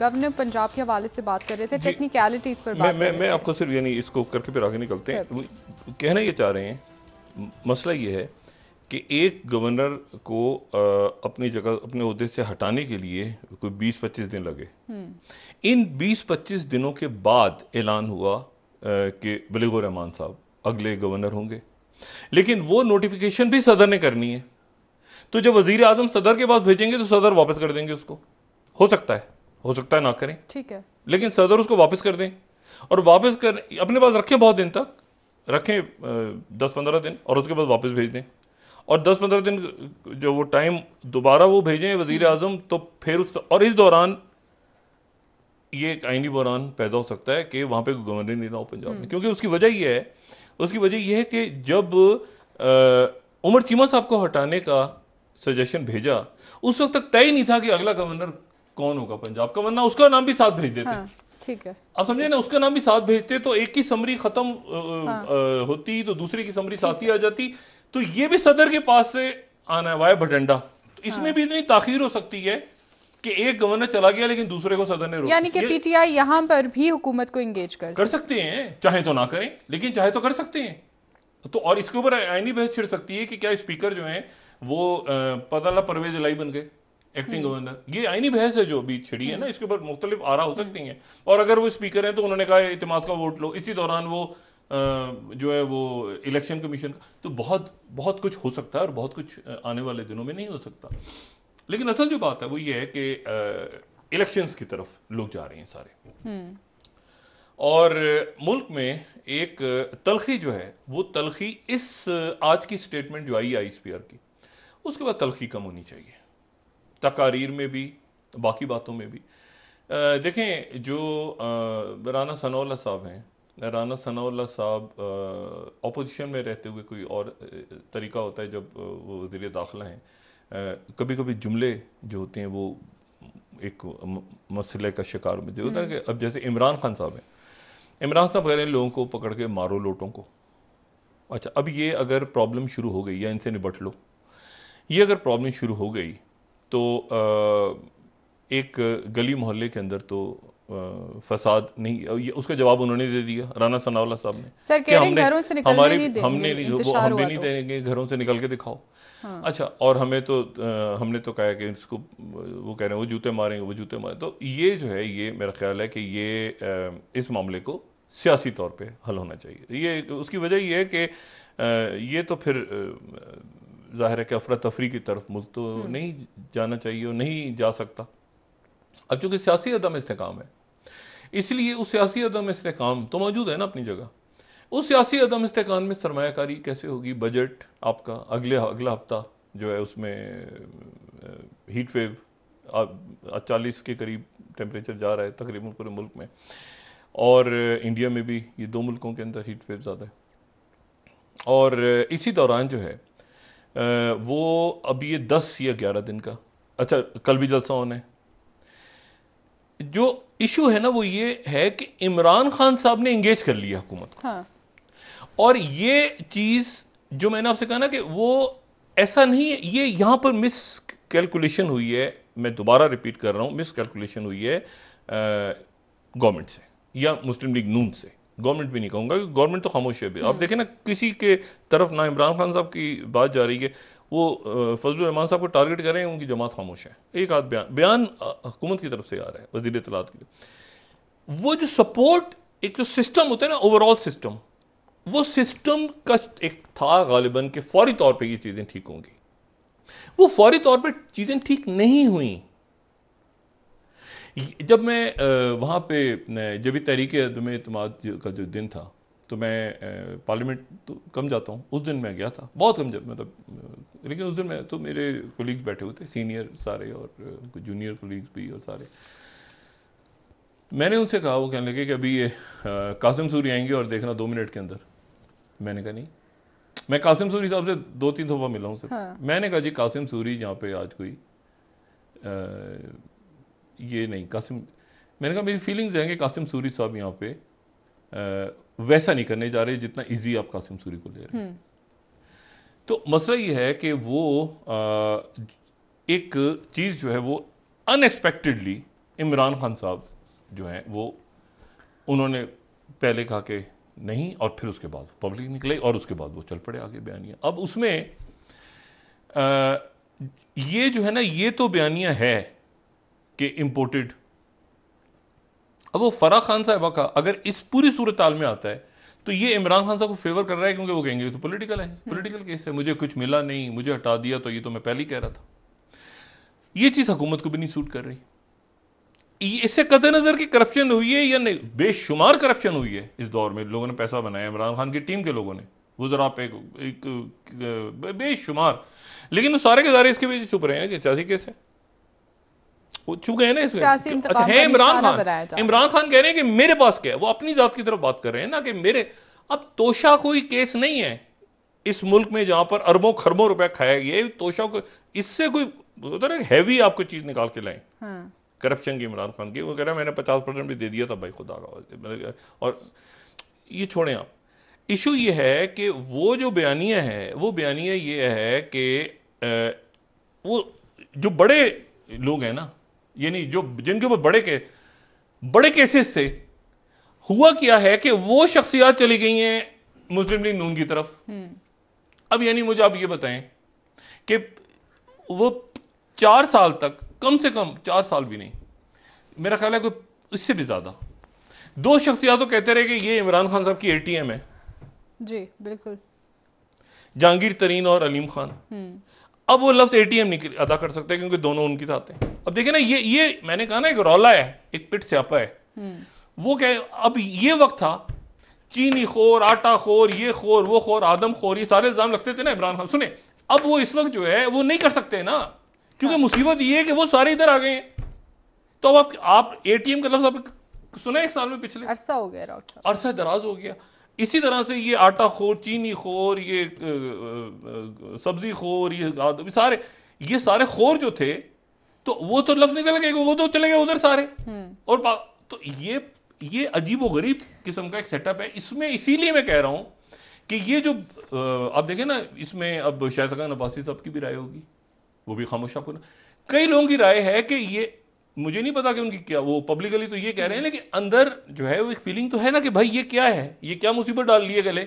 Governor Punjab के हवाले से बात कर रहे थे टेक्निकलिटीज पर मैं, मैं, मैं आपको सिर्फ यानी इसको करके फिर आगे निकलते हैं कहना ये चाह रहे हैं मसला ये है कि एक गवर्नर को आ, अपनी जगह अपने अहदे से हटाने के लिए कोई बीस पच्चीस दिन लगे हम्म। इन बीस पच्चीस दिनों के बाद ऐलान हुआ कि बलिगो रहमान साहब अगले गवर्नर होंगे लेकिन वो नोटिफिकेशन भी सदर ने करनी है तो जब वजीर आजम सदर के पास भेजेंगे तो सदर वापस कर देंगे उसको हो सकता है हो सकता है ना करें ठीक है लेकिन सदर उसको वापस कर दें और वापस कर अपने पास रखें बहुत दिन तक रखें दस पंद्रह दिन और उसके बाद वापस भेज दें और दस पंद्रह दिन जो वो टाइम दोबारा वो भेजें वजीर आजम तो फिर उस और इस दौरान ये एक आइनी बहरान पैदा हो सकता है कि वहां पे गवर्नर नहीं रहा हो पंजाब में हम्म। क्योंकि उसकी वजह यह है उसकी वजह यह है कि जब उमर चीमा साहब को हटाने का सजेशन भेजा उस वक्त तक तय नहीं था कि अगला गवर्नर कौन होगा पंजाब का वरना उसका नाम भी साथ भेज देते हाँ, ठीक है आप समझे ना उसका नाम भी साथ भेजते तो एक की समरी खत्म हाँ, होती तो दूसरी की समरी साथ ही आ जाती तो ये भी सदर के पास से आना है वाय भटंडा तो इसमें हाँ, भी इतनी ताखिर हो सकती है कि एक गवर्नर चला गया लेकिन दूसरे को सदर ने रोक यानी कि पीटीआई यहां पर भी हुकूमत को एंगेज कर कर सकते हैं चाहे तो ना करें लेकिन चाहे तो कर सकते हैं तो और इसके ऊपर आईनी बहस छिड़ सकती है कि क्या स्पीकर जो है वो पता परवेज लाई बन गए एक्टिंग हम्म। गवर्नर ये आईनी बहस है जो अभी छिड़ी है ना हम्म। इसके ऊपर मुख्तलिफ आरा हो सकती हम्म। हैं और अगर वो स्पीकर हैं तो उन्होंने कहा इतमाद का वोट लो इसी दौरान वो जो है वो इलेक्शन कमीशन का तो बहुत बहुत कुछ हो सकता है और बहुत कुछ आने वाले दिनों में नहीं हो सकता लेकिन असल जो बात है वो ये है कि इलेक्शंस की तरफ लोग जा रहे हैं सारे और मुल्क में एक तलखी जो है वो तलखी इस आज की स्टेटमेंट जो I I S P R की उसके बाद तलखी कम होनी चाहिए तकारीर में भी बाकी बातों में भी आ, देखें जो आ, राना सनाउल्ला साहब हैं राना सनाउल्ला साहब अपोजिशन में रहते हुए कोई और तरीका होता है जब वो वजीर दाखिला हैं कभी कभी जुमले जो होते हैं वो एक मसले का शिकार जो होता है कि हम्म। अब जैसे इमरान खान साहब हैं इमरान साहब कह रहे हैं लोगों को पकड़ के मारो लोटों को अच्छा अब ये अगर प्रॉब्लम शुरू हो गई या इनसे निबट लो ये अगर प्रॉब्लम शुरू हो गई तो एक गली मोहल्ले के अंदर तो फसाद नहीं उसका जवाब उन्होंने दे दिया राना सनावला साहब ने सर कह हमने घरों से निकल हमारे नहीं हमने नहीं वो हमने नहीं तो। देंगे घरों से निकल के दिखाओ हाँ। अच्छा और हमें तो हमने तो कहा कि इसको वो कह रहे हैं वो जूते मारेंगे वो जूते मारें तो ये जो है ये मेरा ख्याल है कि ये इस मामले को सियासी तौर पे हल होना चाहिए ये उसकी वजह ये है कि ये तो फिर ज़ाहिर है कि अफरा तफरी की तरफ मुल्क तो हम्म। नहीं जाना चाहिए और नहीं जा सकता अब चूँकि सियासी अदम इसकाम है इसलिए उस सियासी अदम इसकाम तो मौजूद है ना अपनी जगह उस सियासी अदम इसकाम में सरमाकारी कैसे होगी बजट आपका अगले अगला हफ्ता जो है उसमें हीट वेव चालीस के करीब टेम्परेचर जा रहा है तकरीबन पूरे मुल्क में और इंडिया में भी ये दो मुल्कों के अंदर हीट वेव ज़्यादा है और इसी दौरान जो है वो अभी ये दस या ग्यारह दिन का अच्छा कल भी जलसा होने है जो इशू है ना वो ये है कि इमरान खान साहब ने इंगेज कर लिया हुकूमत को हाँ। और ये चीज जो मैंने आपसे कहा ना कि वो ऐसा नहीं है ये यहां पर मिस कैलकुलेशन हुई है मैं दोबारा रिपीट कर रहा हूं मिस कैलकुलेशन हुई है गवर्नमेंट से या मुस्लिम लीग नून से गवर्नमेंट भी नहीं कहूँगा कि गवर्नमेंट तो खामोश है भी आप हम्म। देखें ना किसी के तरफ ना इमरान खान साहब की बात जा रही है वो फजल रहमान साहब को टारगेट करें उनकी जमात खामोश है एक आध बयान बयान हुकूमत की तरफ से आ रहा है वजीर इतलात की वो जो सपोर्ट एक जो सिस्टम होता है ना ओवरऑल सिस्टम वो सिस्टम का एक था गालिबन के फौरी तौर पर ये चीज़ें ठीक होंगी वो फौरी तौर पर चीज़ें ठीक नहीं हुई जब मैं वहाँ पे जब भी तहरीक अदम अतम का जो दिन था तो मैं पार्लियामेंट तो कम जाता हूँ उस दिन मैं गया था बहुत कम जब मतलब लेकिन उस दिन मैं तो मेरे कोलीग्स बैठे हुए थे सीनियर सारे और जूनियर कोलीग्स भी और सारे मैंने उनसे कहा वो कहने लगे कि अभी ये कासिम सूरी आएंगे और देखना दो मिनट के अंदर मैंने कहा नहीं मैं कासिम सूरी साहब से दो तीन दफ़ा मिला हूँ हाँ। मैंने कहा जी कासिम सूरी जहाँ पे आज कोई ये नहीं कासिम मैंने कहा मेरी फीलिंग्स हैं कि कासिम सूरी साहब यहाँ पे आ, वैसा नहीं करने जा रहे जितना इजी आप कासिम सूरी को ले रहे हम्म। तो मसला ये है कि वो आ, एक चीज़ जो है वो अनएक्सपेक्टेडली इमरान खान साहब जो हैं वो उन्होंने पहले कहा कि नहीं और फिर उसके बाद पब्लिक निकले और उसके बाद वो चल पड़े आगे बयानिया अब उसमें आ, ये जो है ना ये तो बयानिया है कि इंपोर्टेड अब वो फराह खान साहबा का अगर इस पूरी सूरत में आता है तो ये इमरान खान साहब को फेवर कर रहा है क्योंकि वो कहेंगे तो पॉलिटिकल है पॉलिटिकल हम्म। केस है मुझे कुछ मिला नहीं मुझे हटा दिया तो ये तो मैं पहले ही कह रहा था ये चीज़ हुकूमत को भी नहीं सूट कर रही इससे कदे नज़र कि करप्शन हुई है या नहीं बेशुमार करप्शन हुई है इस दौर में लोगों ने पैसा बनाया इमरान खान की टीम के लोगों ने गुजरा पे एक, एक, एक बेशुमार लेकिन वो सारे के सारे इसके बीच छुप रहे हैं कि सियासी केस है चुके हैं ना इसमें अच्छा है इमरान खान इमरान खान कह रहे हैं कि मेरे पास क्या है वो अपनी जात की तरफ बात कर रहे हैं ना कि मेरे अब तोशा कोई केस नहीं है इस मुल्क में जहां पर अरबों खरबों रुपए खाया गया तोशा को इससे कोई हैवी आपको चीज निकाल के लाए हाँ। करप्शन की इमरान खान की वो कह रहे हैं मैंने पचास परसेंट भी दे दिया था भाई खुदा का और ये छोड़ें आप इशू ये है कि वो जो बयानिया है वो बयानिया ये है कि वो जो बड़े लोग हैं ना यानी जो जिनके ऊपर बड़े के बड़े केसेस थे हुआ क्या है कि वो शख्सियात चली गई हैं मुस्लिम लीग नून की तरफ हम्म। अब यानी मुझे आप ये बताएं कि वो चार साल तक कम से कम चार साल भी नहीं मेरा ख्याल है कोई इससे भी ज्यादा दो शख्सियात तो कहते रहे कि ये इमरान खान साहब की एटीएम है जी बिल्कुल जहांगीर तरीन और अलीम खान हम्म। अब वो लफ्ज़ एटीएम टी नहीं अदा कर सकते क्योंकि दोनों उनके साथ हैं अब देखिए ना ये ये मैंने कहा ना एक रौला है एक पिट स्यापा है हम्म। वो क्या अब ये वक्त था चीनी खोर आटा खोर ये खोर वो खोर आदम खोर ये सारे इल्ज़ाम लगते थे ना इमरान खान सुने अब वो इस वक्त जो है वो नहीं कर सकते ना क्योंकि हाँ। मुसीबत ये है कि वो सारे इधर आ गए हैं तो अब आप ए टी का लफ्ज़ आप सुना एक साल में पिछले अरसा हो गया अरसा दराज हो गया इसी तरह से ये आटा खोर चीनी खोर ये सब्जी खोर ये सारे ये सारे खोर जो थे तो वो तो लफ्ज निकल गए वो तो चले गए उधर सारे हम्म। और तो ये ये अजीब गरीब किस्म का एक सेटअप है इसमें इसीलिए मैं कह रहा हूं कि ये जो आप देखें ना इसमें अब शायद खान अब्बासी साहब की भी राय होगी वो भी खामोशा पूरा कई लोगों की राय है कि ये मुझे नहीं पता कि उनकी क्या वो पब्लिकली तो ये कह रहे हैं लेकिन अंदर जो है वो एक फीलिंग तो है ना कि भाई ये क्या है ये क्या मुसीबत डाल लिए गले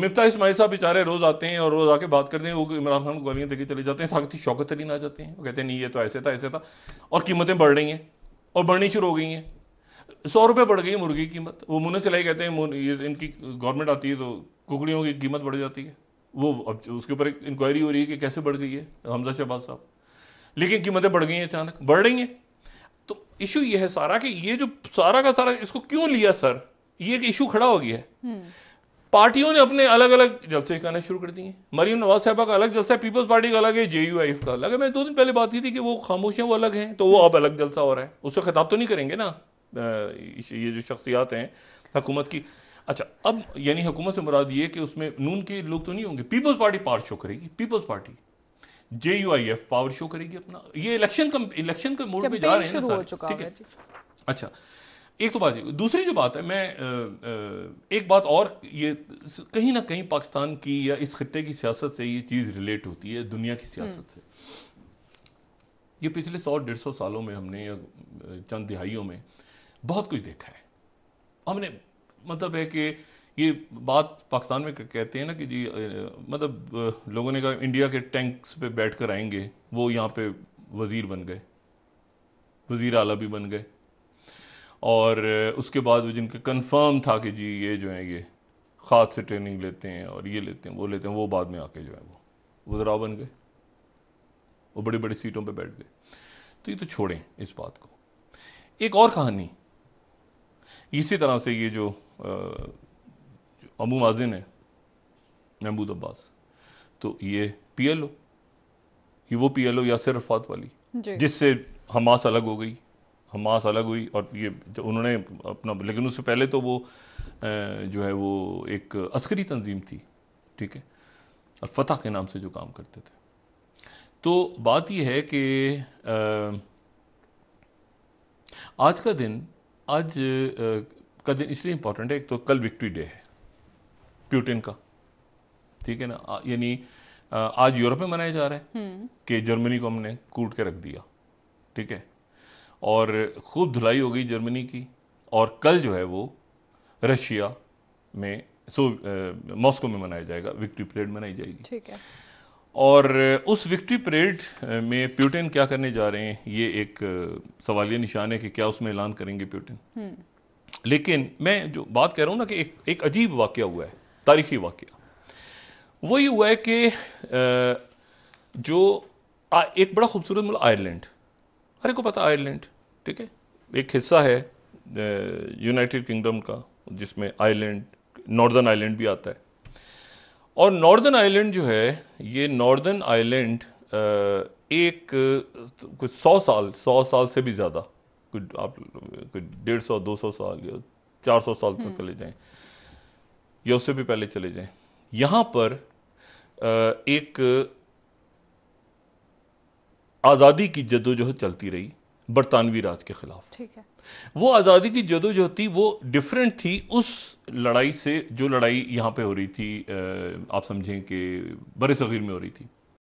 मिफ्ता इसमाइल साहब बेचारे रोज आते हैं और रोज आके बात करते हैं वो इमरान खान को गालियां देके चले जाते हैं साकती शौकत तरीन ना जाते हैं वो कहते हैं नहीं ये तो ऐसे था ऐसे था और कीमतें बढ़ रही हैं और बढ़नी शुरू हो गई हैं सौ रुपये बढ़ गई मुर्गी की कीमत वो मुन्ने लाई कहते हैं इनकी गवर्नमेंट आती है तो कुकड़ियों की कीमत बढ़ जाती है वो अब उसके ऊपर एक इंक्वायरी हो रही है कि कैसे बढ़ गई है हमजा शहबाज साहब लेकिन कीमतें बढ़ गई हैं अचानक बढ़ रही हैं तो इशू यह है सारा कि ये जो सारा का सारा इसको क्यों लिया सर ये एक इशू खड़ा हो गया है हम्म। पार्टियों ने अपने अलग अलग जलसे करने शुरू कर दिए मरीम नवाज साहबा का अलग जलसा है पीपल्स पार्टी का अलग है जे यू का अलग है मैं दो दिन पहले बात की थी कि वो खामोश वो अलग हैं तो वो अब अलग जलसा हो रहा है उसका खिताब तो नहीं करेंगे ना ये जो शख्सियात हैं हुकूमत की अच्छा अब यानी हुकूमत से मुराद ये कि उसमें नून के लोग तो नहीं होंगे पीपल्स पार्टी पार्ट शो करेगी people's party JUIF power show करेगी अपना ये इलेक्शन इलेक्शन के मोड में जा रहे हैं ठीक है अच्छा एक तो बात दूसरी जो बात है मैं एक बात और ये कहीं ना कहीं पाकिस्तान की या इस खत्े की सियासत से ये चीज़ रिलेट होती है दुनिया की सियासत हम्म। से ये पिछले सौ डेढ़ सौ सालों में हमने या चंद दिहाइयों में बहुत कुछ देखा है हमने मतलब है कि ये बात पाकिस्तान में कहते हैं ना कि जी मतलब लोगों ने कहा इंडिया के टैंक्स पे बैठ कर आएंगे वो यहाँ पे वज़ीर बन गए वज़ीर आला भी बन गए और उसके बाद वो जिनका कंफर्म था कि जी ये जो है ये खाद से ट्रेनिंग लेते हैं और ये लेते हैं वो लेते हैं वो बाद में आके जो है वो वजरा बन गए वो बड़ी बड़ी सीटों पर बैठ गए तो ये तो छोड़ें इस बात को एक और कहानी इसी तरह से ये जो और माजिन है महमूद अब्बास तो ये पी एल ओ ये वो पी एल ओ यासर रफात वाली जिससे हमास अलग हो गई हमास अलग हुई और ये उन्होंने अपना लेकिन उससे पहले तो वो जो है वो एक अस्करी तंजीम थी ठीक है और फतह के नाम से जो काम करते थे तो बात यह है कि आज का दिन आज का दिन इसलिए इंपॉर्टेंट है एक तो कल विक्ट्री डे है प्यूटिन का ठीक है ना यानी आज यूरोप में मनाया जा रहा है हम्म। कि जर्मनी को हमने कूट के रख दिया ठीक है और खूब धुलाई हो गई जर्मनी की और कल जो है वो रशिया में सो मॉस्को में मनाया जाएगा विक्ट्री परेड मनाई जाएगी ठीक है और उस विक्ट्री परेड में प्यूटिन क्या करने जा रहे हैं ये एक सवालिया निशान है कि क्या उसमें ऐलान करेंगे प्यूटिन हम्म। लेकिन मैं जो बात कह रहा हूं ना कि एक, एक अजीब वाक्य हुआ है तारीखी वाक्य वो ये हुआ है कि जो एक बड़ा खूबसूरत मुल्क आयरलैंड हर एक को पता आयरलैंड ठीक है एक हिस्सा है यूनाइटेड किंगडम का जिसमें आयरलैंड नॉर्दर्न आयरलैंड भी आता है और नॉर्दर्न आयरलैंड जो है ये नॉर्दर्न आयरलैंड एक कुछ सौ साल सौ साल से भी ज़्यादा कुछ आप कुछ डेढ़ सौ दो सौ साल या चार सौ साल तक हम्म। चले जाएं या उससे भी पहले चले जाएं यहां पर एक आज़ादी की जदोजहद चलती रही बरतानवी राज के खिलाफ ठीक है वो आज़ादी की जदोजहद थी वो डिफरेंट थी उस लड़ाई से जो लड़ाई यहां पे हो रही थी आप समझें कि बरे सग़ीर में हो रही थी